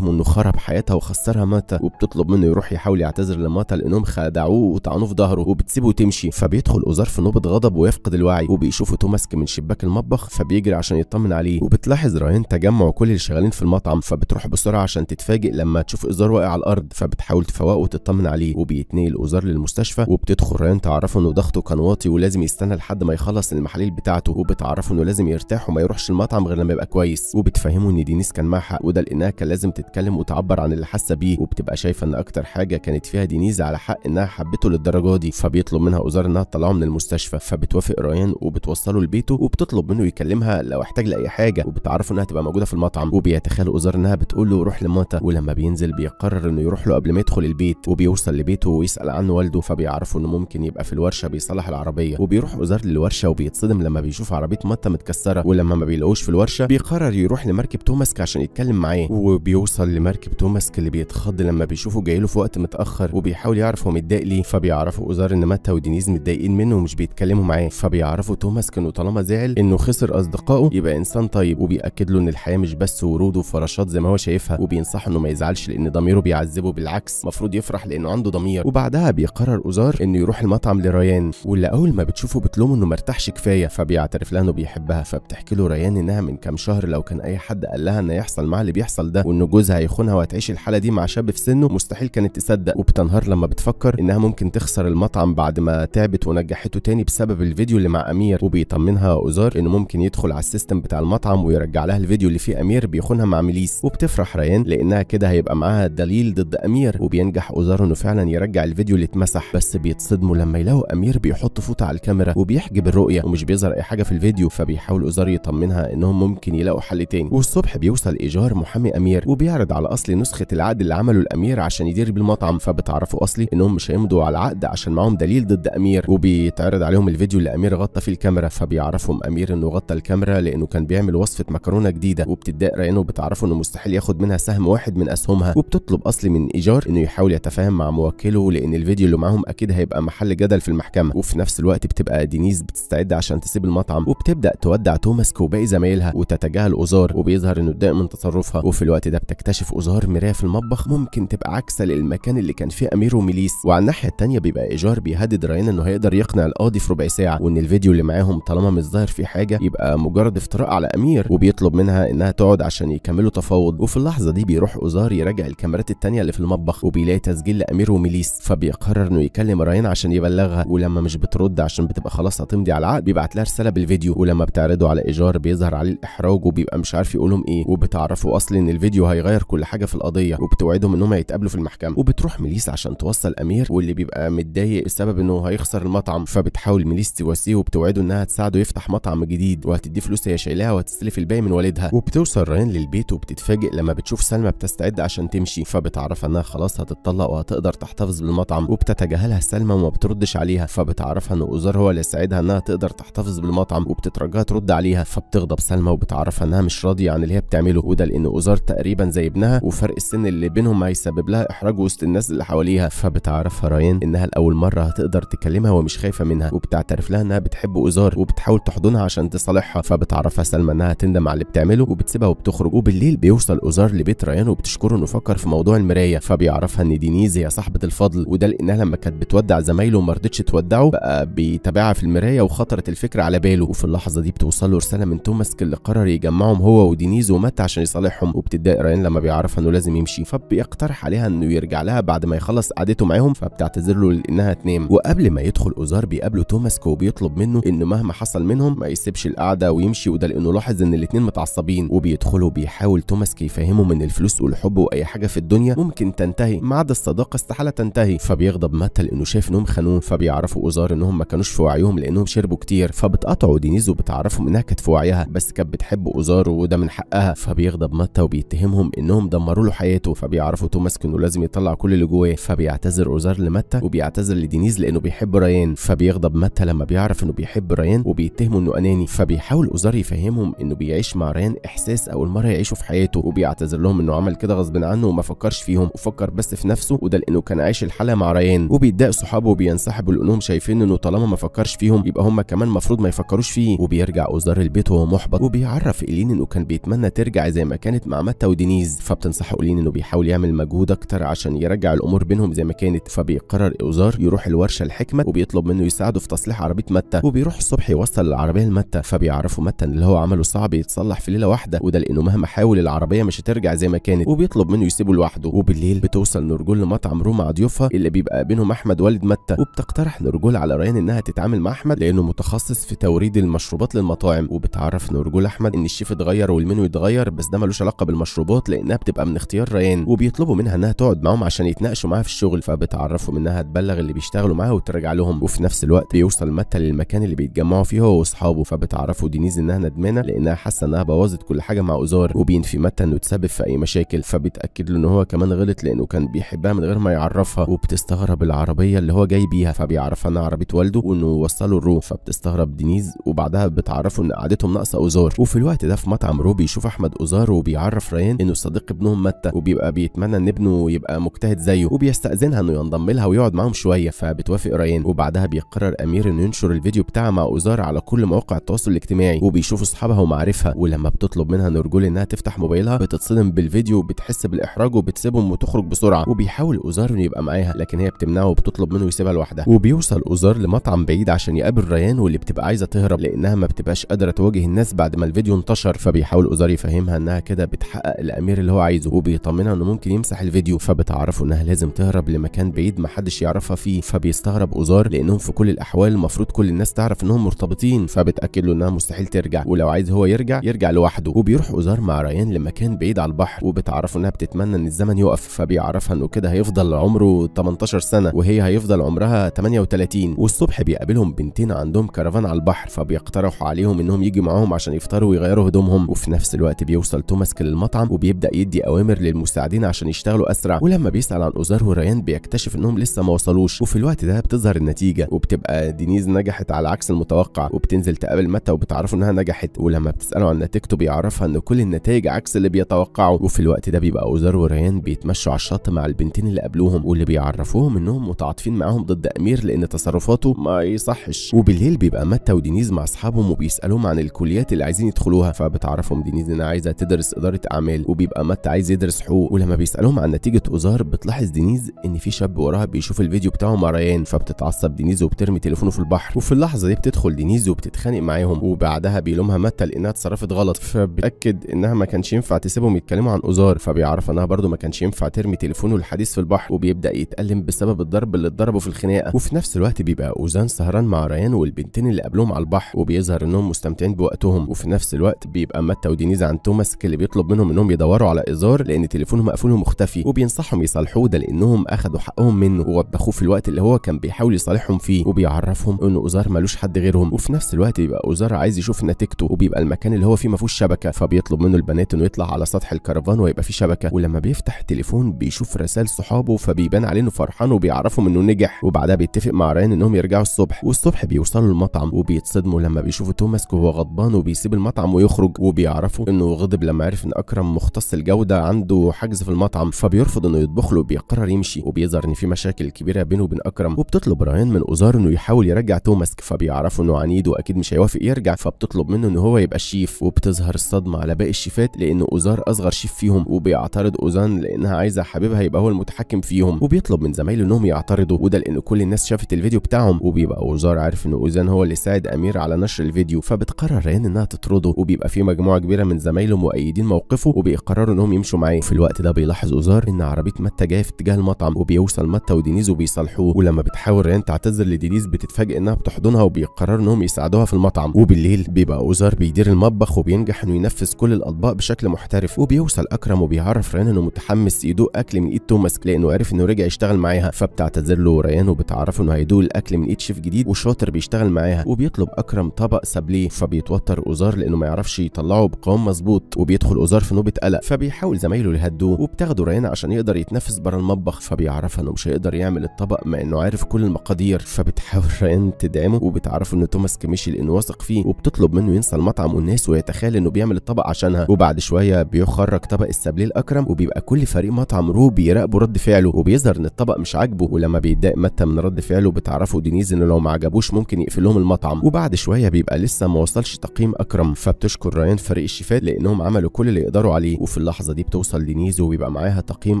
عليهم انه خرب حياتها وخسرها ماتا وبتطلب منه يروح يحاول يعتذر لماتا لانهم خدعوه وطعنوه في ظهره وبتسيبه وتمشي فبيدخل اوزار في نوبه غضب ويفقد الوعي وبيشوفه توماسك من شباك المطبخ فبيجري عشان يطمن عليه وبتلاحظ راين تجمع كل اللي شغالين في المطعم فبتروح بسرعه عشان تتفاجئ لما تشوف اوزار واقع على الارض فبتحاول تفوقه وتطمن عليه وبيتنقل اوزار للمستشفى وبتدخل راين تعرفه انه ضغطه كان واطي ولازم يستنى لحد ما يخلص المحاليل بتاعته وبتعرفه انه لازم يرتاح وما يروحش المطعم غير لما يبقى كويس وبتفهمه ان دينيس كان معها وده لانها كان لازم تتكلم تتكلم وتعبر عن اللي حاسه بيه وبتبقى شايفه ان اكتر حاجه كانت فيها دينيز على حق انها حبته للدرجه دي فبيطلب منها اوزار انها تطلعه من المستشفى فبتوافق ريان وبتوصله لبيته وبتطلب منه يكلمها لو احتاج لاي حاجه وبتعرفه انها تبقى موجوده في المطعم وبيتخيل اوزار انها بتقول له روح لماتا ولما بينزل بيقرر انه يروح له قبل ما يدخل البيت وبيوصل لبيته ويسال عنه والده فبيعرفوا انه ممكن يبقى في الورشه بيصلح العربيه وبيروح اوزار للورشه وبيتصدم لما بيشوف عربيه ماتا متكسره ولما ما بيلاقوش في الورشه بيقرر يروح لمركب توماسك عشان يتكلم معاه وبيوصل بيوصل لمركب توماس اللي بيتخض لما بيشوفه جاي له في وقت متاخر وبيحاول يعرف هو متضايق ليه فبيعرفوا اوزار ان ماتا ودينيز متضايقين منه ومش بيتكلموا معاه فبيعرفوا توماس انه طالما زعل انه خسر اصدقائه يبقى انسان طيب وبياكد له ان الحياه مش بس ورود وفراشات زي ما هو شايفها وبينصحه انه ما يزعلش لان ضميره بيعذبه بالعكس المفروض يفرح لانه عنده ضمير وبعدها بيقرر اوزار انه يروح المطعم لريان واللي اول ما بتشوفه بتلومه انه مرتاحش كفايه فبيعترف لها انه بيحبها فبتحكي له ريان انها من كام شهر لو كان اي حد قال لها ان يحصل مع اللي بيحصل ده وانه جوزها جوزها هيخونها وهتعيش الحاله دي مع شاب في سنه مستحيل كانت تصدق وبتنهار لما بتفكر انها ممكن تخسر المطعم بعد ما تعبت ونجحته تاني بسبب الفيديو اللي مع امير وبيطمنها اوزار انه ممكن يدخل على السيستم بتاع المطعم ويرجع لها الفيديو اللي فيه امير بيخونها مع ميليس وبتفرح ريان لانها كده هيبقى معاها دليل ضد امير وبينجح اوزار انه فعلا يرجع الفيديو اللي اتمسح بس بيتصدموا لما يلاقوا امير بيحط فوطه على الكاميرا وبيحجب الرؤيه ومش بيظهر اي حاجه في الفيديو فبيحاول اوزار يطمنها انهم ممكن يلاقوا حل تاني والصبح بيوصل ايجار محامي امير وبيعرف معترض على اصل نسخه العقد اللي عمله الامير عشان يدير بالمطعم فبتعرفوا اصلي انهم مش هيمضوا على العقد عشان معاهم دليل ضد امير وبيتعرض عليهم الفيديو اللي امير غطى فيه الكاميرا فبيعرفهم امير انه غطى الكاميرا لانه كان بيعمل وصفه مكرونه جديده وبتضايق رينو وبتعرفه انه مستحيل ياخد منها سهم واحد من اسهمها وبتطلب اصلي من ايجار انه يحاول يتفاهم مع موكله لان الفيديو اللي معاهم اكيد هيبقى محل جدل في المحكمه وفي نفس الوقت بتبقى دينيز بتستعد عشان تسيب المطعم وبتبدا تودع توماسك وباقي زمايلها وتتجاهل اوزار وبيظهر انه اتضايق من تصرفها وفي الوقت ده بتكتشف بيكتشف ازار مراية في المطبخ ممكن تبقى عكسة للمكان اللي كان فيه أمير وميليس وعلى الناحية الثانيه بيبقى إيجار بيهدد ريان إنه هيقدر يقنع القاضي في ربع ساعة وإن الفيديو اللي معاهم طالما مش ظاهر فيه حاجة يبقى مجرد افتراء على أمير وبيطلب منها إنها تقعد عشان يكملوا تفاوض وفي اللحظة دي بيروح ازار يراجع الكاميرات الثانيه اللي في المطبخ وبيلاقي تسجيل لأمير وميليس فبيقرر إنه يكلم ريان عشان يبلغها ولما مش بترد عشان بتبقى خلاص هتمضي على العقد بيبعت لها رسالة بالفيديو ولما بتعرضه على إيجار بيظهر عليه الإحراج وبيبقى مش عارف يقولهم إيه وبتعرفه اصلا إن الفيديو هيغير بتغير كل حاجه في القضيه وبتوعدهم انهم هيتقابلوا في المحكمه وبتروح ميليس عشان توصل امير واللي بيبقى متضايق السبب انه هيخسر المطعم فبتحاول ميليس تواسيه وبتوعده انها تساعده يفتح مطعم جديد وهتدي فلوس هي شايلاها وهتستلف الباقي من والدها وبتوصل ريان للبيت وبتتفاجئ لما بتشوف سلمى بتستعد عشان تمشي فبتعرفها انها خلاص هتتطلق وهتقدر تحتفظ بالمطعم وبتتجاهلها سلمى وما بتردش عليها فبتعرفها ان اوزار هو اللي ساعدها انها تقدر تحتفظ بالمطعم وبتترجاها ترد عليها فبتغضب سلمى وبتعرفها انها مش راضيه عن اللي هي بتعمله وده لان اوزار تقريبا زي ابنها وفرق السن اللي بينهم هيسبب لها احراج وسط الناس اللي حواليها فبتعرفها راين انها لاول مره هتقدر تكلمها ومش خايفه منها وبتعترف لها انها بتحب اوزار وبتحاول تحضنها عشان تصالحها فبتعرفها سلمى انها تندم على اللي بتعمله وبتسيبها وبتخرج وبالليل بيوصل اوزار لبيت ريان وبتشكره انه فكر في موضوع المرايه فبيعرفها ان دينيز هي صاحبه الفضل وده لانها لما كانت بتودع زمايله وما رضتش تودعه بقى بيتابعها في المرايه وخطرت الفكره على باله وفي اللحظه دي بتوصل له رساله من توماسك اللي قرر يجمعهم هو ودينيز ومات عشان يصالحهم وبتضايق ريان لما بيعرفها انه لازم يمشي فبيقترح عليها انه يرجع لها بعد ما يخلص قعدته معاهم فبتعتذر له لانها تنام وقبل ما يدخل اوزار بيقابله توماسكو وبيطلب منه انه مهما حصل منهم ما يسيبش القعده ويمشي وده لانه لاحظ ان الاثنين متعصبين وبيدخلوا بيحاول توماسك يفهمهم ان الفلوس والحب واي حاجه في الدنيا ممكن تنتهي ما عدا الصداقه استحاله تنتهي فبيغضب متى لانه شايف انهم خانوه فبيعرفوا اوزار انهم ما كانوش في وعيهم لانهم شربوا كتير فبتقطعوا دينيز وبتعرفهم انها كانت في وعيها بس كانت بتحب اوزار وده من حقها فبيغضب متى وبيتهمهم انهم دمروا له حياته فبيعرفوا توماس انه لازم يطلع كل اللي جواه فبيعتذر اوزار لماتا وبيعتذر لدينيز لانه بيحب ريان فبيغضب ماتا لما بيعرف انه بيحب ريان وبيتهمه انه اناني فبيحاول اوزار يفهمهم انه بيعيش مع ريان احساس اول مره يعيشه في حياته وبيعتذر لهم انه عمل كده غصب عنه وما فكرش فيهم وفكر بس في نفسه وده لانه كان عايش الحاله مع ريان وبيتضايق صحابه وبينسحبوا لانهم شايفين انه طالما ما فكرش فيهم يبقى هم كمان المفروض ما يفكروش فيه وبيرجع اوزار البيت وهو محبط وبيعرف الين انه كان بيتمنى ترجع زي ما كانت مع متى ودينيز عزيز فبتنصحوا قولين انه بيحاول يعمل مجهود اكتر عشان يرجع الامور بينهم زي ما كانت فبيقرر اوزار يروح الورشه لحكمت وبيطلب منه يساعده في تصليح عربيه متى وبيروح الصبح يوصل العربيه لمتى فبيعرفوا متى اللي هو عمله صعب يتصلح في ليله واحده وده لانه مهما حاول العربيه مش هترجع زي ما كانت وبيطلب منه يسيبه لوحده وبالليل بتوصل نرجول لمطعم روما ضيوفها اللي بيبقى بينهم احمد والد متى وبتقترح نرجول على ريان انها تتعامل مع احمد لانه متخصص في توريد المشروبات للمطاعم وبتعرف نرجول احمد ان الشيف اتغير والمنيو اتغير بس ده ملوش علاقه بالمشروبات لان لانها بتبقى من اختيار ريان وبيطلبوا منها انها تقعد معاهم عشان يتناقشوا معاها في الشغل فبتعرفهم انها تبلغ اللي بيشتغلوا معاها وترجع لهم وفي نفس الوقت بيوصل متى للمكان اللي بيتجمعوا فيه هو واصحابه فبتعرفوا دينيز انها ندمانه لانها حاسه انها بوظت كل حاجه مع اوزار وبينفي متى انه اتسبب في اي مشاكل فبيتاكد له ان هو كمان غلط لانه كان بيحبها من غير ما يعرفها وبتستغرب العربيه اللي هو جاي بيها فبيعرفها انها عربيه والده وانه وصله الرو فبتستغرب دينيز وبعدها بتعرفه ان قعدتهم ناقصه اوزار وفي الوقت ده في مطعم رو بيشوف احمد اوزار وبيعرف ريان انه صديق ابنهم متى وبيبقى بيتمنى ان ابنه يبقى مجتهد زيه وبيستأذنها انه ينضم لها ويقعد معاهم شويه فبتوافق ريان وبعدها بيقرر امير انه ينشر الفيديو بتاعها مع اوزار على كل مواقع التواصل الاجتماعي وبيشوف اصحابها ومعارفها ولما بتطلب منها نرجول انها تفتح موبايلها بتتصدم بالفيديو وبتحس بالاحراج وبتسيبهم وتخرج بسرعه وبيحاول اوزار انه يبقى معاها لكن هي بتمنعه وبتطلب منه يسيبها لوحدها وبيوصل اوزار لمطعم بعيد عشان يقابل ريان واللي بتبقى عايزه تهرب لانها ما بتبقاش قادره تواجه الناس بعد ما الفيديو انتشر فبيحاول اوزار يفهمها انها كده بتحقق الامير اللي هو عايزه وبيطمنها انه ممكن يمسح الفيديو فبتعرفه انها لازم تهرب لمكان بعيد محدش يعرفها فيه فبيستغرب اوزار لانهم في كل الاحوال المفروض كل الناس تعرف انهم مرتبطين فبتاكد له انها مستحيل ترجع ولو عايز هو يرجع يرجع لوحده وبيروح اوزار مع ريان لمكان بعيد على البحر وبتعرفه انها بتتمنى ان الزمن يقف فبيعرفها انه كده هيفضل عمره 18 سنه وهي هيفضل عمرها 38 والصبح بيقابلهم بنتين عندهم كرفان على البحر فبيقترحوا عليهم انهم يجي معاهم عشان يفطروا ويغيروا هدومهم وفي نفس الوقت بيوصل توماس للمطعم وبيبدا يدي اوامر للمساعدين عشان يشتغلوا اسرع ولما بيسال عن اوزار وريان بيكتشف انهم لسه ما وصلوش وفي الوقت ده بتظهر النتيجه وبتبقى دينيز نجحت على عكس المتوقع وبتنزل تقابل متى وبتعرفه انها نجحت ولما بتساله عن نتيجته بيعرفها ان كل النتائج عكس اللي بيتوقعه وفي الوقت ده بيبقى اوزار وريان بيتمشوا على الشط مع البنتين اللي قابلوهم واللي بيعرفوهم انهم متعاطفين معاهم ضد امير لان تصرفاته ما يصحش وبالليل بيبقى متى ودينيز مع اصحابهم وبيسالوهم عن الكليات اللي عايزين يدخلوها فبتعرفهم دينيز انها عايزه تدرس اداره اعمال وبيبقى متى عايز يدرس حقوق ولما بيسالهم عن نتيجه اوزار بتلاحظ دينيز ان في شاب وراها بيشوف الفيديو بتاعه مع ريان فبتتعصب دينيز وبترمي تليفونه في البحر وفي اللحظه دي بتدخل دينيز وبتتخانق معاهم وبعدها بيلومها متى لانها اتصرفت غلط فبتاكد انها ما كانش ينفع تسيبهم يتكلموا عن اوزار فبيعرف انها برده ما كانش ينفع ترمي تليفونه الحديث في البحر وبيبدا يتالم بسبب الضرب اللي اتضربه في الخناقه وفي نفس الوقت بيبقى اوزان سهران مع ريان والبنتين اللي قبلهم على البحر وبيظهر انهم مستمتعين بوقتهم وفي نفس الوقت بيبقى متى ودينيز عن توماس اللي بيطلب منهم انهم يدوروا على إزار لأن تليفونهم مقفول ومختفي وبينصحهم يصالحوه ده لأنهم اخذوا حقهم منه ووبخوه في الوقت اللي هو كان بيحاول يصالحهم فيه وبيعرفهم إن أزار ملوش حد غيرهم وفي نفس الوقت بيبقى أزار عايز يشوف نتيجته وبيبقى المكان اللي هو فيه ما فيهوش شبكة فبيطلب منه البنات إنه يطلع على سطح الكرفان ويبقى فيه شبكة ولما بيفتح التليفون بيشوف رسائل صحابه فبيبان عليه إنه فرحان وبيعرفهم إنه نجح وبعدها بيتفق مع ريان إنهم يرجعوا الصبح والصبح بيوصلوا المطعم وبيتصدموا لما بيشوفوا توماس وهو غضبان وبيسيب المطعم ويخرج وبيعرفوا إنه غضب لما عرف إن أكرم مختص الجوده عنده حجز في المطعم فبيرفض انه يطبخ له بيقرر يمشي وبيظهر ان في مشاكل كبيره بينه وبين اكرم وبتطلب رايان من اوزار انه يحاول يرجع توماسك فبيعرفوا انه عنيد واكيد مش هيوافق يرجع فبتطلب منه ان هو يبقى الشيف وبتظهر الصدمه على باقي الشيفات لان اوزار اصغر شيف فيهم وبيعترض اوزان لانها عايزه حبيبها يبقى هو المتحكم فيهم وبيطلب من زمايله انهم يعترضوا وده لان كل الناس شافت الفيديو بتاعهم وبيبقى اوزار عارف ان اوزان هو اللي ساعد امير على نشر الفيديو فبتقرر ريان انها تطرده وبيبقى في مجموعه كبيره من زمايله مؤيدين موقفه وبيقرر قرروا انهم يمشوا معاه في الوقت ده بيلاحظ اوزار ان عربيه متى جايه في اتجاه المطعم وبيوصل متى ودينيز وبيصالحوه ولما بتحاول ريان تعتذر لدينيز بتتفاجئ انها بتحضنها وبيقرروا انهم يساعدوها في المطعم وبالليل بيبقى اوزار بيدير المطبخ وبينجح انه ينفذ كل الاطباق بشكل محترف وبيوصل اكرم وبيعرف ريان انه متحمس يدوق اكل من ايد توماس لانه عارف انه رجع يشتغل معاها فبتعتذر له ريان وبتعرفه انه هيدوق الاكل من ايد شيف جديد وشاطر بيشتغل معاها وبيطلب اكرم طبق سابليه فبيتوتر اوزار لانه ما يعرفش يطلعه بقوام مظبوط وبيدخل اوزار في نوبه قلق فبيحاول زمايله يهدوه وبتاخده رينا عشان يقدر يتنفس بره المطبخ فبيعرفها انه مش هيقدر يعمل الطبق مع انه عارف كل المقادير فبتحاول ريان تدعمه وبتعرفه ان توماس كمشي لانه واثق فيه وبتطلب منه ينسى المطعم والناس ويتخيل انه بيعمل الطبق عشانها وبعد شويه بيخرج طبق السبليه الاكرم وبيبقى كل فريق مطعم رو بيراقبوا رد فعله وبيظهر ان الطبق مش عاجبه ولما بيتضايق متى من رد فعله بتعرفه دينيز انه لو ما عجبوش ممكن يقفل لهم المطعم وبعد شويه بيبقى لسه ما وصلش تقييم اكرم فبتشكر ريان فريق الشيفات لانهم عملوا كل اللي يقدروا عليه وفي اللحظه دي بتوصل لنيزو وبيبقى معاها تقييم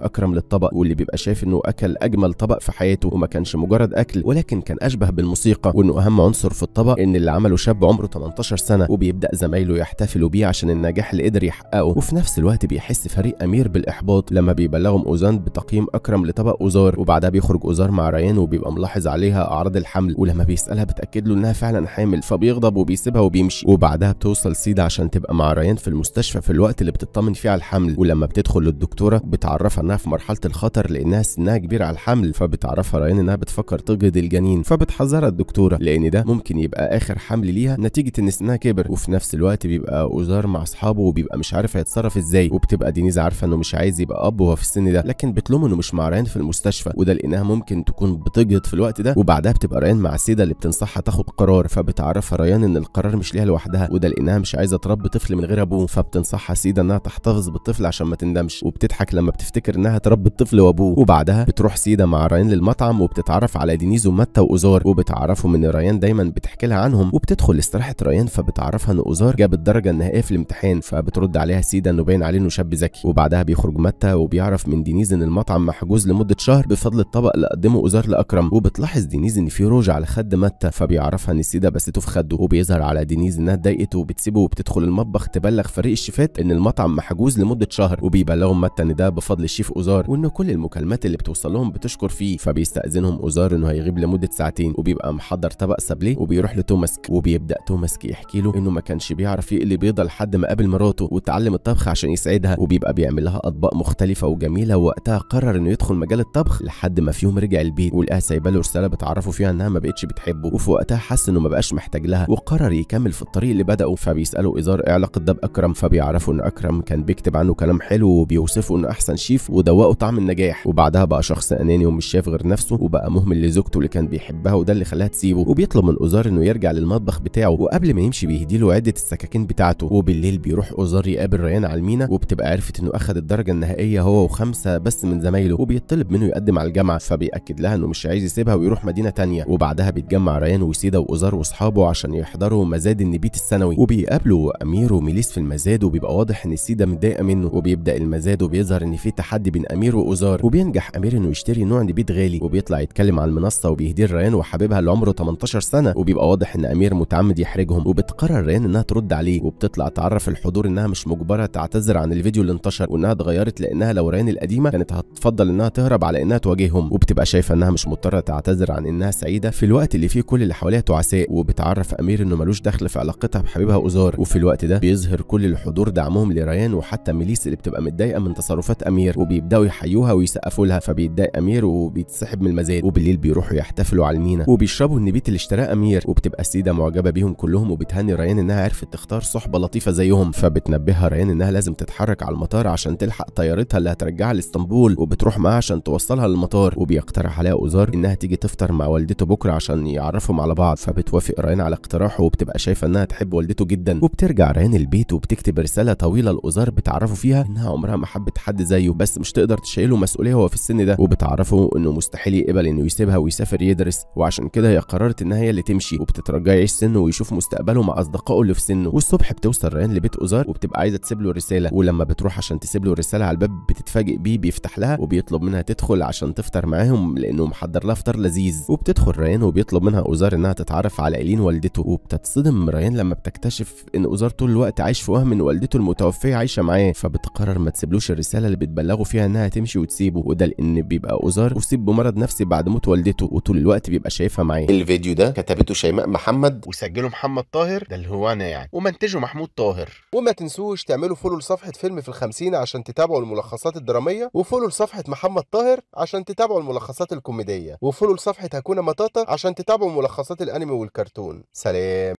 اكرم للطبق واللي بيبقى شايف انه اكل اجمل طبق في حياته وما كانش مجرد اكل ولكن كان اشبه بالموسيقى وانه اهم عنصر في الطبق ان اللي عمله شاب عمره 18 سنه وبيبدا زمايله يحتفلوا بيه عشان النجاح اللي قدر يحققه وفي نفس الوقت بيحس فريق امير بالاحباط لما بيبلغهم اوزان بتقييم اكرم لطبق اوزار وبعدها بيخرج اوزار مع ريان وبيبقى ملاحظ عليها اعراض الحمل ولما بيسالها بتاكد له انها فعلا حامل فبيغضب وبيسيبها وبيمشي وبعدها بتوصل سيدا عشان تبقى مع ريان في المستشفى في الوقت اللي بتطمن فيه على الحمل ولما بتدخل للدكتوره بتعرفها انها في مرحله الخطر لانها سنها كبير على الحمل فبتعرفها ريان انها بتفكر تجهض الجنين فبتحذرها الدكتوره لان ده ممكن يبقى اخر حمل ليها نتيجه ان سنها كبر وفي نفس الوقت بيبقى اوزار مع اصحابه وبيبقى مش عارف هيتصرف ازاي وبتبقى دينيز عارفه انه مش عايز يبقى اب وهو في السن ده لكن بتلوم انه مش مع ريان في المستشفى وده لانها ممكن تكون بتجهض في الوقت ده وبعدها بتبقى ريان مع السيده اللي بتنصحها تاخد قرار فبتعرفها ريان ان القرار مش ليها لوحدها وده لانها مش عايزه تربي طفل من غير ابوه فبتنصحها سيده انها تحتفظ بالطفل عشان ما تندمش وبتضحك لما بتفتكر انها تربي الطفل وابوه وبعدها بتروح سيده مع ريان للمطعم وبتتعرف على دينيز وماتا واوزار وبتعرفهم ان ريان دايما بتحكي لها عنهم وبتدخل استراحه ريان فبتعرفها ان اوزار جاب الدرجه النهائيه في الامتحان فبترد عليها سيده انه باين عليه انه شاب ذكي وبعدها بيخرج ماتا وبيعرف من دينيز ان المطعم محجوز لمده شهر بفضل الطبق اللي قدمه اوزار لاكرم وبتلاحظ دينيز ان في روج على خد ماتا فبيعرفها ان سيدا بسته في خده وبيظهر على دينيز انها اتضايقت وبتسيبه وبتدخل المطبخ تبلغ فريق الشيفات ان المطعم محجوز لمده شهر وبيبلغهم متى ان ده بفضل الشيف اوزار وان كل المكالمات اللي بتوصل لهم بتشكر فيه فبيستاذنهم اوزار انه هيغيب لمده ساعتين وبيبقى محضر طبق سابليه وبيروح لتوماسك وبيبدا توماسك يحكي له انه ما كانش بيعرف يقلي بيضه لحد ما قابل مراته وتعلم الطبخ عشان يسعدها وبيبقى بيعمل لها اطباق مختلفه وجميله ووقتها قرر انه يدخل مجال الطبخ لحد ما في يوم رجع البيت ولقاها سايبه له رساله بتعرفه فيها انها ما بقتش بتحبه وفي وقتها حس انه ما بقاش محتاج لها وقرر يكمل في الطريق اللي بدأه فبيساله ايزار ايه علاقه ده باكرم فبيعرفوا ان اكرم كان بيكتب عنه كلام حلو وبيوصفه انه احسن شيف ودوقه طعم النجاح وبعدها بقى شخص اناني ومش شايف غير نفسه وبقى مهمل لزوجته اللي كان بيحبها وده اللي خلاها تسيبه وبيطلب من اوزار انه يرجع للمطبخ بتاعه وقبل ما يمشي بيهدي له عده السكاكين بتاعته وبالليل بيروح اوزار يقابل ريان على المينا وبتبقى عرفت انه اخذ الدرجه النهائيه هو وخمسه بس من زمايله وبيطلب منه يقدم على الجامعه فبياكد لها انه مش عايز يسيبها ويروح مدينه ثانيه وبعدها بيتجمع ريان وسيده واوزار واصحابه عشان يحضروا مزاد النبيت السنوي وبيقابلوا امير وميليس في المزاد وبيبقى واضح ان سيدا متضايق متضايقه منه وبيبدا المزاد وبيظهر ان في تحدي بين امير واوزار وبينجح امير انه يشتري نوع نبيت غالي وبيطلع يتكلم على المنصه وبيهديه ريان وحبيبها اللي عمره 18 سنه وبيبقى واضح ان امير متعمد يحرجهم وبتقرر ريان انها ترد عليه وبتطلع تعرف الحضور انها مش مجبره تعتذر عن الفيديو اللي انتشر وانها اتغيرت لانها لو ريان القديمه كانت هتفضل انها تهرب على انها تواجههم وبتبقى شايفه انها مش مضطره تعتذر عن انها سعيده في الوقت اللي فيه كل اللي حواليها تعساء وبتعرف امير انه ملوش دخل في علاقتها بحبيبها اوزار وفي الوقت ده بيظهر كل الحضور دعمهم لريان وحتى التمليس اللي بتبقى متضايقه من تصرفات امير وبيبداوا يحيوها ويسقفوا لها فبيتضايق امير وبيتسحب من المزاد وبالليل بيروحوا يحتفلوا على المينا وبيشربوا النبيت اللي اشتراه امير وبتبقى السيده معجبه بيهم كلهم وبتهني ريان انها عرفت تختار صحبه لطيفه زيهم فبتنبهها ريان انها لازم تتحرك على المطار عشان تلحق طيارتها اللي هترجعها لاسطنبول وبتروح معاها عشان توصلها للمطار وبيقترح عليها اوزار انها تيجي تفطر مع والدته بكره عشان يعرفهم على بعض فبتوافق ريان على اقتراحه وبتبقى شايفه انها تحب والدته جدا وبترجع ريان البيت وبتكتب رساله طويله لاوزار بتعرف بتعرفه فيها انها عمرها ما حبت حد زيه بس مش تقدر تشيله مسؤوليه وهو في السن ده وبتعرفه انه مستحيل يقبل انه يسيبها ويسافر يدرس وعشان كده هي قررت انها هي اللي تمشي وبتترجع يعيش سنه ويشوف مستقبله مع اصدقائه اللي في سنه والصبح بتوصل ريان لبيت اوزار وبتبقى عايزه تسيب له رساله ولما بتروح عشان تسيب له رساله على الباب بتتفاجئ بيه بيفتح لها وبيطلب منها تدخل عشان تفطر معاهم لانه محضر لها فطار لذيذ وبتدخل ريان وبيطلب منها اوزار انها تتعرف على ايلين والدته وبتتصدم ريان لما بتكتشف ان اوزار طول الوقت عايش في وهم ان والدته المتوفيه عايشه معاه فبتقرر ما تسيبلوش الرساله اللي بتبلغه فيها انها تمشي وتسيبه وده لان بيبقى أزار اصيب بمرض نفسي بعد موت والدته وطول الوقت بيبقى شايفها معاه الفيديو ده كتبته شيماء محمد وسجله محمد طاهر ده اللي هو انا يعني ومنتجه محمود طاهر وما تنسوش تعملوا فولو لصفحه فيلم في الخمسين عشان تتابعوا الملخصات الدراميه وفولو لصفحه محمد طاهر عشان تتابعوا الملخصات الكوميديه وفولو لصفحه هكونا مطاطا عشان تتابعوا ملخصات الانمي والكرتون سلام